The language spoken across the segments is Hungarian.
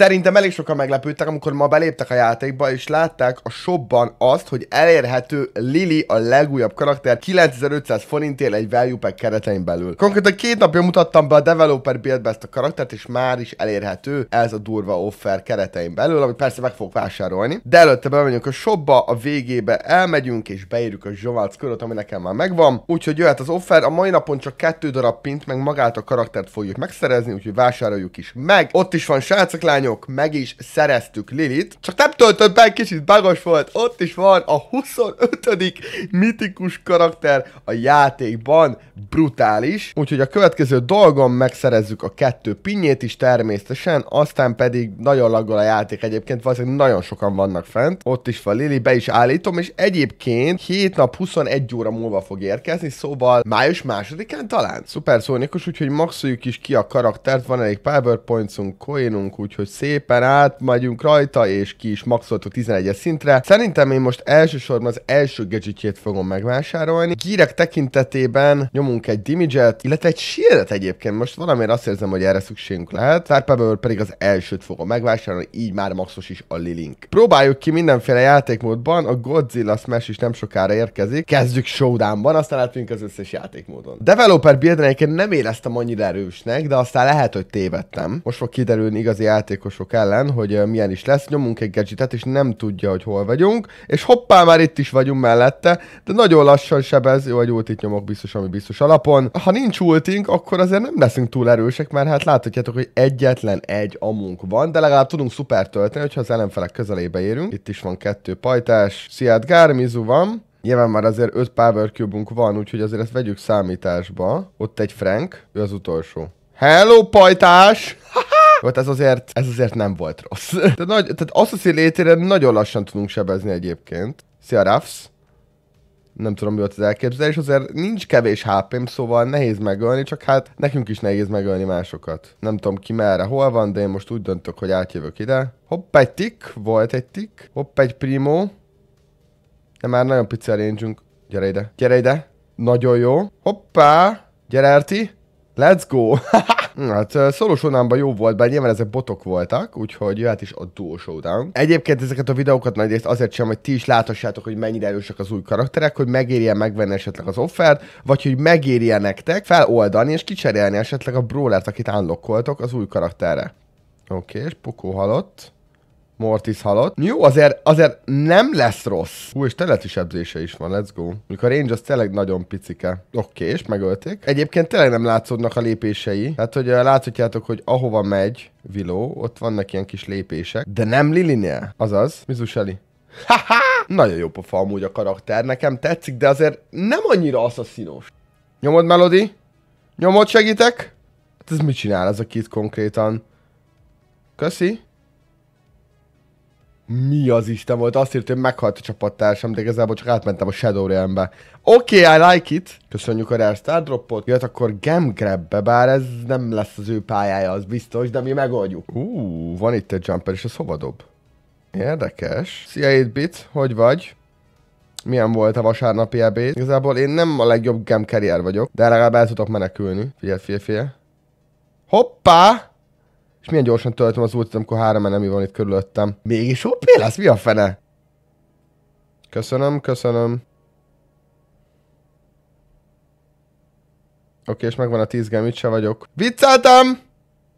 Szerintem elég sokan meglepődtek, amikor ma beléptek a játékba, és látták a shopban azt, hogy elérhető Lili a legújabb karakter 9500 forintért egy value pack keretein belül. Konkrétan két napja mutattam be a developer buildbe ezt a karaktert, és már is elérhető ez a durva offer keretein belül, amit persze meg fogok vásárolni. De előtte bemegyünk a shopba, a végébe elmegyünk, és beírjuk a Zsovác köröt, ami nekem már megvan. Úgyhogy jöhet az offer, a mai napon csak kettő darab pint, meg magát a karaktert fogjuk megszerezni, úgyhogy vásároljuk is meg. Ott is van srácok, lányok, lányok, meg is szereztük Lilit, csak nem töltött be, kicsit bagos volt, ott is van a 25. mitikus karakter a játékban, brutális, úgyhogy a következő dolgom megszerezzük a kettő pinyét is természetesen, aztán pedig nagyon laggol a játék egyébként, valószínűleg nagyon sokan vannak fent, ott is van Lili, be is állítom, és egyébként 7 nap 21 óra múlva fog érkezni, szóval május másodikán talán. Szuper szónikus, úgyhogy maxoljuk is ki a karaktert, van elég powerpointunk, coinunk, úgyhogy szépen átmegyünk rajta, és ki is maxoltuk 11-es szintre. Szerintem én most elsősorban az első gadgetjét fogom megvásárolni. Gírek tekintetében nyomunk egy dimidzset, illetve egy shieldet egyébként. Most valamiért azt érzem, hogy erre szükségünk lehet. Tárpából pedig az elsőt fogom megvásárolni, így már maxos is a Lilink. Próbáljuk ki mindenféle játékmódban, a Godzilla Smash is nem sokára érkezik. Kezdjük showdownban, aztán látunk az összes játékmódon. Developer build nem éreztem annyira erősnek, de aztán lehet, hogy tévedtem. Most fog kiderülni igazi játékos játékosok ellen, hogy milyen is lesz, nyomunk egy gadgetet, és nem tudja, hogy hol vagyunk, és hoppá, már itt is vagyunk mellette, de nagyon lassan sebez, jó, hogy ultit nyomok biztos, ami biztos alapon. Ha nincs ultink, akkor azért nem leszünk túl erősek, mert hát láthatjátok, hogy egyetlen egy amunk van, de legalább tudunk szuper tölteni, hogyha az ellenfelek közelébe érünk. Itt is van kettő pajtás, Sziát Gármizu van, Nyilván már azért 5 Power Cube-unk van, úgyhogy azért ezt vegyük számításba. Ott egy Frank, ő az utolsó. Hello, pajtás! Ott ez azért, ez azért nem volt rossz. Tehát, nagy, tehát Assassin létére nagyon lassan tudunk sebezni egyébként. Szia, Raffs! nem tudom, mi volt az elképzelés, azért nincs kevés hp szóval nehéz megölni, csak hát nekünk is nehéz megölni másokat. Nem tudom ki merre, hol van, de én most úgy döntök, hogy átjövök ide. Hopp, egy tik, volt egy tik, hopp, egy primo. De már nagyon pici a range -ünk. Gyere ide, gyere ide. Nagyon jó. Hoppá, gyere Erti. Let's go! hát szoros showdown jó volt, bár nyilván ezek botok voltak, úgyhogy jöhet is a duo showdown. Egyébként ezeket a videókat nagy részt azért sem, hogy ti is láthassátok, hogy mennyire erősek az új karakterek, hogy megérjen megvenni esetleg az offert, vagy hogy megérjen nektek feloldani és kicserélni esetleg a brawlert, akit unlockoltok az új karakterre. Oké, okay, és pokó halott. Mortis halott. Jó, azért, azért nem lesz rossz. Hú, és teleti sebzése is van, let's go. Mondjuk a range az tényleg nagyon picike. Oké, okay, és megölték. Egyébként tényleg nem látszódnak a lépései. Hát hogy eh, láthatjátok, hogy ahova megy Viló, ott vannak ilyen kis lépések. De nem Lilinél. Azaz, Mizuseli. Haha! Nagyon jó pofa amúgy a karakter, nekem tetszik, de azért nem annyira asszaszinos. Nyomod, Melody? Nyomod, segítek? Hát ez mit csinál ez a kit konkrétan? Köszi mi az Isten volt? Azt írt, hogy meghalt a csapattársam, de igazából csak átmentem a Shadow Realm-be. Oké, okay, I like it. Köszönjük a Rare Star Drop-ot. Jött akkor Gemgrab-be, bár ez nem lesz az ő pályája, az biztos, de mi megoldjuk. Ú, van itt egy jumper, és ez hova dob? Érdekes. Szia 8-bit, hogy vagy? milyen volt a vasárnapi ebéd. Igazából én nem a legjobb gem carrier vagyok, de legalább el tudok menekülni. Figyelj, figyelj, figyelj. Hoppá! és milyen gyorsan töltöm az ultit, amikor három enemi van itt körülöttem. Mégis OP lesz, mi a fene? Köszönöm, köszönöm. Oké, okay, és megvan a 10 gem, itt se vagyok. Vicceltem!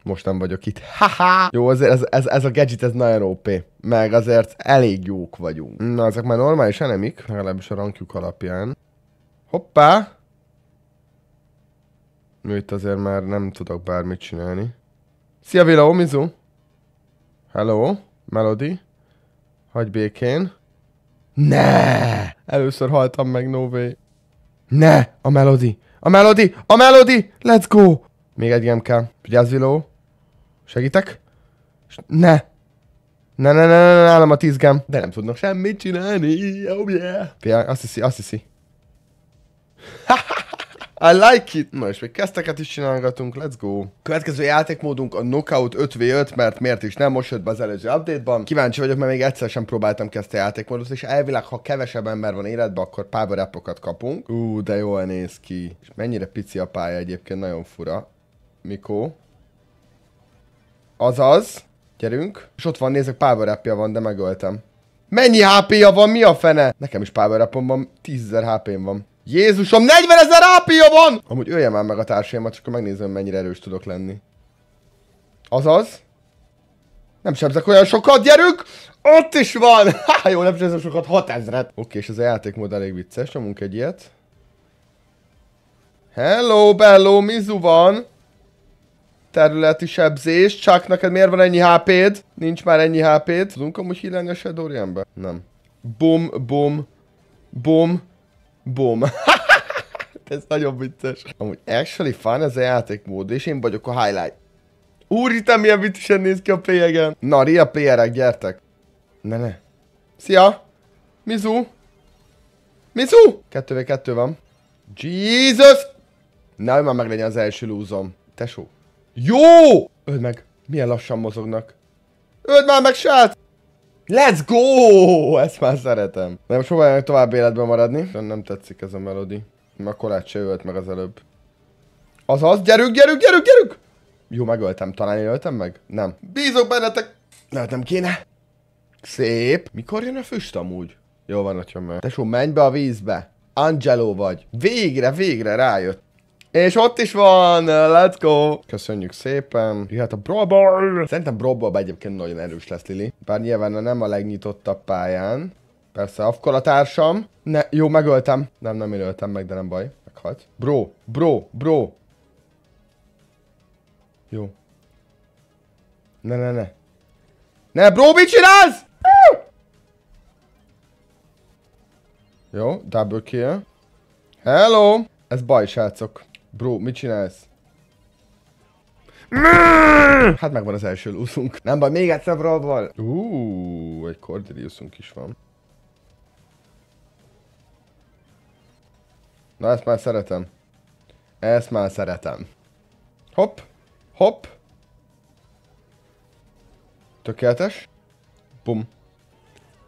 Most nem vagyok itt. Haha! -ha! Jó, azért ez, ez, ez a gadget, ez nagyon OP. Meg azért elég jók vagyunk. Na, ezek már normális enemik, legalábbis a rankjuk alapján. Hoppá! Itt azért már nem tudok bármit csinálni. Szia Vila, Mizu! Hello, Melody. Hagy békén. Ne! Először haltam meg, no way. Ne! A Melody! A Melody! A Melody! Let's go! Még egy kell. Vigyázz, Viló. Segítek? Ne! Ne, ne, ne, ne, ne, nálam a gem. De nem tudnak semmit csinálni. Oh yeah. Pia, azt hiszi, azt hiszi. I like it. Na, és még kezdteket is csinálgatunk, let's go. Következő játékmódunk a Knockout 5v5, mert miért is nem, most jött be az előző update-ban. Kíváncsi vagyok, mert még egyszer sem próbáltam ki ezt a játékmódot, és elvileg, ha kevesebb ember van életben, akkor power kapunk. Ú, de jól néz ki. És mennyire pici a pálya egyébként, nagyon fura. Mikó. Azaz. Gyerünk. És ott van, nézzük, power van, de megöltem. Mennyi HP-ja van, mi a fene? Nekem is power van, 10.000 HP-m van. Jézusom, 40 ezer ápia van! Amúgy öljem már meg a társaimat, csak akkor megnézem, mennyire erős tudok lenni. Azaz? Nem sebzek olyan sokat, gyerünk! Ott is van! Há, jó, nem sebzek sokat, 6 ezeret. Oké, okay, és ez a játékmód elég vicces, nyomunk egy ilyet. Hello, bello, mizu van. Területi sebzés. Csak neked miért van ennyi HP-d? Nincs már ennyi HP-d. Tudunk amúgy hílelni a Nem. Bum, bum, bum. Boom. ez nagyon vicces. Amúgy actually fun ez a játékmód, és én vagyok a highlight. Úristen, milyen viccesen néz ki a pélyegen. Na, Ria pr gyertek. Ne, ne. Szia! Mizu! Mizu! 2v2 van. Jesus! Ne, hogy már meglegyen az első lúzom. Tesó. Jó! Öld meg. Milyen lassan mozognak. Öld már meg, srác! Let's go! Ezt már szeretem. Nem most próbáljanak tovább életben maradni. Nem tetszik ez a melodi. Már korát se ölt meg az előbb. Azaz, gyerünk, gyerünk, gyerünk, gyerünk! Jó, megöltem. Talán én öltem meg? Nem. Bízok bennetek! Lehet nem kéne. Szép. Mikor jön a füst amúgy? Jó van, hogy jön meg. Tesó, menj be a vízbe. Angelo vagy. Végre, végre rájött. És ott is van, let's go! Köszönjük szépen. Jöhet a Brawl Szerintem Brawl egyébként nagyon erős lesz, Lili. Bár nyilván nem a legnyitottabb pályán. Persze, akkor a társam. Ne, jó, megöltem. Nem, nem én öltem meg, de nem baj. Meghalt. Bro, bro, bro. Jó. Ne, ne, ne. Ne, bro, mit csinálsz? Jó, double kill. Hello! Ez baj, srácok. Bro, mit csinálsz? Mmm! Hát megvan az első lúzunk. Nem baj, még egyszer brawlval. Uuuuh, egy Cordeliusunk is van. Na ezt már szeretem. Ezt már szeretem. Hopp, hopp. Tökéletes. Bum.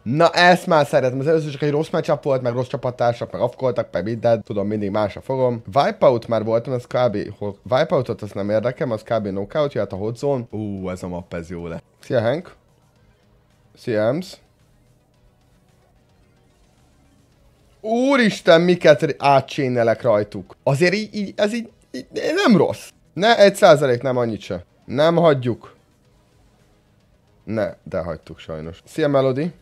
Na ezt már szeretem, az először csak egy rossz meccsap volt, meg rossz csapattársak, meg afkoltak, meg mindent, tudom, mindig másra fogom. Wipeout már voltam, az kb. Wipeoutot azt nem érdekem, az kb. knockout, jöhet a hot zone. Ú, ez a map, ez jó le. Szia Hank. Szia Ems. Úristen, miket átcsénelek rajtuk. Azért így, így ez így, így, nem rossz. Ne, egy százalék nem annyit se. Nem hagyjuk. Ne, de hagytuk sajnos. Szia Melody.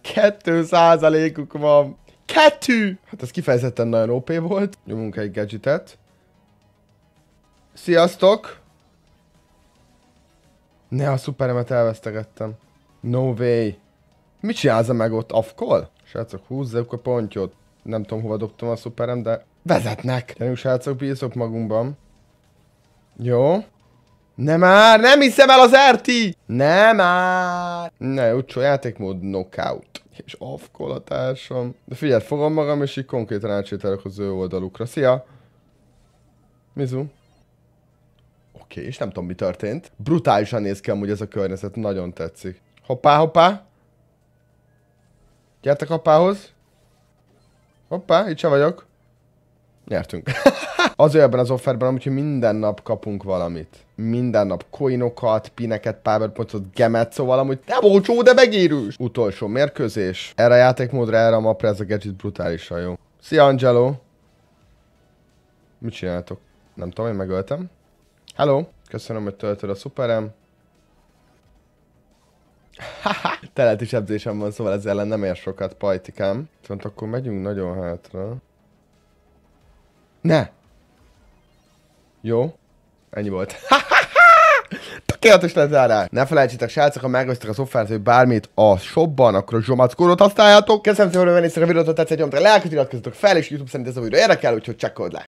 Kettő százalékuk van. Kettő! Hát ez kifejezetten nagyon OP volt. Nyomunk egy gadgetet. Sziasztok! Ne, a szuperemet elvesztegettem. No way. Mit csinálza meg ott? Afkol? Srácok, húzzuk a pontyot. Nem tudom, hova dobtam a szuperem, de vezetnek. Gyerünk, srácok, bízok magunkban. Jó. Nem már, nem hiszem el az RT! Nem már! Ne, úgyhogy játékmód knockout. És afkol a társam. De figyelj, fogom magam, és így konkrétan átsételek az ő oldalukra. Szia! Mizu. Oké, és nem tudom, mi történt. Brutálisan néz ki amúgy ez a környezet, nagyon tetszik. Hoppá, hoppá! Gyertek apához! Hoppá, itt sem vagyok nyertünk. az ebben az offerben, amúgy, hogy minden nap kapunk valamit. Minden nap coinokat, pineket, powerpointot, gemet, szóval amúgy nem olcsó, de megérős. Utolsó mérkőzés. Erre a játékmódra, erre a mapra ez a gadget brutálisan jó. Szia Angelo! Mit csináltok? Nem tudom, én megöltem. Hello! Köszönöm, hogy töltöd a szuperem. Telet is edzésem van, szóval ez ellen nem ér sokat, pajtikám. Viszont akkor megyünk nagyon hátra. Ne! Jó. Ennyi volt. Tökéletes lezárás! Ne felejtsétek, srácok, ha megosztok a szoftvárt, hogy bármit a shopban, akkor a Zsomac kódot használjátok. Köszönöm szépen, hogy megnéztek a videót, ha tetszett, nyomtok a lájkot, iratkozzatok fel, és YouTube szerint ez a videó érdekel, úgyhogy csekkold le!